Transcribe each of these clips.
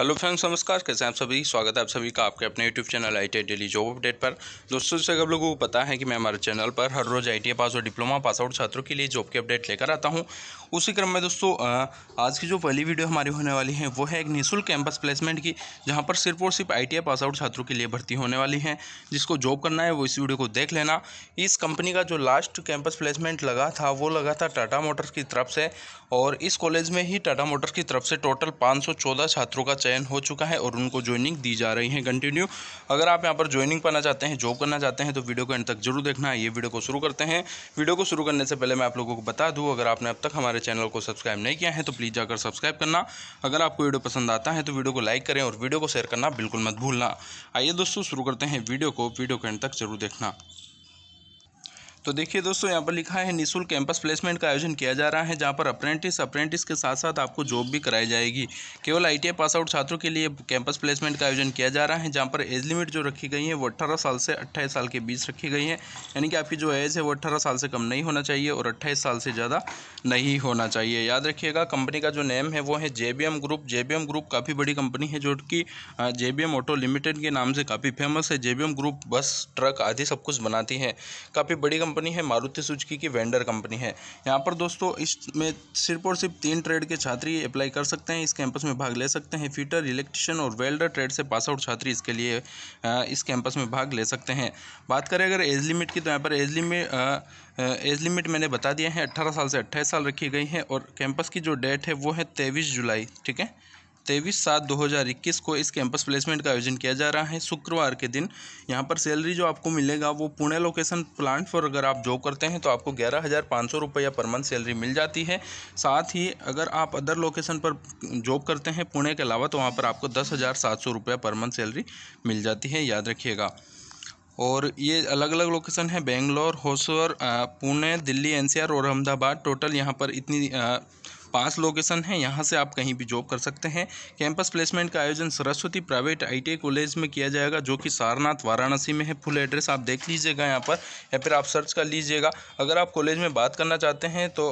hello friends नमस्कार कैसे हैं आप सभी स्वागत है आप सभी का आपके अपने YouTube channel I T daily job update पर दोस्तों से आप लोगों को पता है कि मैं हमारे चैनल पर हर रोज़ आई टी पास और डिप्लोमा पास आउट छात्रों के लिए जॉब के अपडेट लेकर आता हूं उसी क्रम में दोस्तों आज की जो पहली वीडियो हमारी होने वाली है वो है एक निःशुल्क कैंपस प्लेसमेंट की जहाँ पर सिर्फ और सिर्फ आई पास आउट छात्रों के लिए भर्ती होने वाली है जिसको जॉब करना है वो इस वीडियो को देख लेना इस कंपनी का जो लास्ट कैंपस प्लेसमेंट लगा था वो लगा था टाटा मोटर्स की तरफ से और इस कॉलेज में ही टाटा मोटर्स की तरफ से टोटल पाँच छात्रों का चयन हो चुका है और उनको ज्वाइनिंग दी जा रही है कंटिन्यू अगर आप यहाँ पर ज्वाइनिंग पाना चाहते हैं जॉब करना चाहते हैं तो वीडियो को एंड तक जरूर देखना ये वीडियो को शुरू करते हैं वीडियो को शुरू करने से पहले मैं आप लोगों को बता दूँ अगर आपने अब तक हमारे चैनल को सब्सक्राइब नहीं किया है तो प्लीज़ जाकर सब्सक्राइब करना अगर आपको वीडियो पसंद आता है तो वीडियो को लाइक करें और वीडियो को शेयर करना बिल्कुल मत भूलना आइए दोस्तों शुरू करते हैं वीडियो को वीडियो को एंड तक जरूर देखना तो देखिए दोस्तों यहाँ पर लिखा है निःशुल्क कैंपस प्लेसमेंट का आयोजन किया जा रहा है जहाँ पर अप्रेंटिस अप्रेंटिस के साथ साथ आपको जॉब भी कराई जाएगी केवल आई पास आउट छात्रों के लिए कैंपस प्लेसमेंट का आयोजन किया जा रहा है जहाँ पर एज लिमिट जो रखी गई है वो अट्ठारह साल से अट्ठाईस साल के बीच रखी गई है यानी कि आपकी जो एज है वो अट्ठारह साल से कम नहीं होना चाहिए और अट्ठाईस साल से ज़्यादा नहीं होना चाहिए याद रखिएगा कंपनी का जो नेम है वो है जे ग्रुप जे ग्रुप काफ़ी बड़ी कंपनी है जो कि जे ऑटो लिमिटेड के नाम से काफ़ी फेमस है जे ग्रुप बस ट्रक आदि सब कुछ बनाती है काफ़ी बड़ी कंपनी है मारुति सुजुकी की वेंडर कंपनी है यहाँ पर दोस्तों इसमें सिर्फ और सिर्फ तीन ट्रेड के छात्री अप्लाई कर सकते हैं इस कैंपस में भाग ले सकते हैं फीटर इलेक्ट्रिशियन और वेल्डर ट्रेड से पास आउट छात्री इसके लिए इस कैंपस में भाग ले सकते हैं बात करें अगर एज लिमिट की तो यहाँ पर एज लिमिट एज लिमिट मैंने बता दिया है अट्ठारह साल से अट्ठाईस साल रखी गई है और कैंपस की जो डेट है वो है तेईस जुलाई ठीक है तेईस सात दो हज़ार इक्कीस को इस कैंपस प्लेसमेंट का आयोजन किया जा रहा है शुक्रवार के दिन यहाँ पर सैलरी जो आपको मिलेगा वो पुणे लोकेशन प्लांट पर अगर आप जॉब करते हैं तो आपको ग्यारह हज़ार पाँच सौ रुपया पर मंथ सैलरी मिल जाती है साथ ही अगर आप अदर लोकेशन पर जॉब करते हैं पुणे के अलावा तो वहाँ पर आपको दस हज़ार सात सौ रुपया पर मंथ सैलरी मिल जाती है याद रखिएगा और ये अलग अलग लोकेशन है बेंगलोर होसवर पुणे दिल्ली एनसीआर और अहमदाबाद टोटल यहाँ पर इतनी पास लोकेशन है यहाँ से आप कहीं भी जॉब कर सकते हैं कैंपस प्लेसमेंट का आयोजन सरस्वती प्राइवेट आई कॉलेज में किया जाएगा जो कि सारनाथ वाराणसी में है फुल एड्रेस आप देख लीजिएगा यहाँ पर या फिर आप सर्च कर लीजिएगा अगर आप कॉलेज में बात करना चाहते हैं तो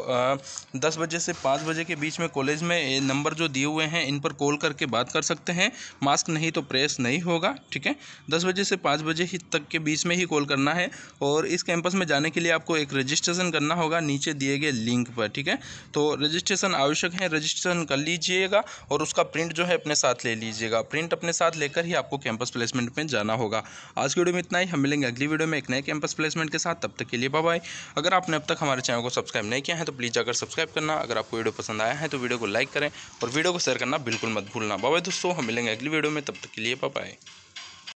दस बजे से पाँच बजे के बीच में कॉलेज में नंबर जो दिए हुए हैं इन पर कॉल करके बात कर सकते हैं मास्क नहीं तो प्रेस नहीं होगा ठीक है दस बजे से पाँच बजे ही तक के बीच में ही कॉल करना है और इस कैंपस में जाने के लिए आपको एक रजिस्ट्रेशन करना होगा नीचे दिए गए लिंक पर ठीक है तो रजिस्ट्रेशन रजिस्ट्रेशन आवश्यक है रजिस्ट्रेशन कर लीजिएगा और उसका प्रिंट जो है अपने साथ ले लीजिएगा प्रिंट अपने साथ लेकर ही आपको कैंपस प्लेसमेंट में जाना होगा आज की वीडियो में इतना ही हम मिलेंगे अगली वीडियो में एक नए कैंपस प्लेसमेंट के साथ तब तक के लिए बाय अगर आपने अब तक हमारे चैनल को सब्सक्राइब नहीं किया है तो प्लीज़ जाकर सब्सक्राइब करना अगर आपको वीडियो पसंद आया है तो वीडियो को लाइक करें और वीडियो को शेयर करना बिल्कुल मत भूलना बाबा दोस्तों हम मिलेंगे अगली वीडियो में तब तक के लिए बाय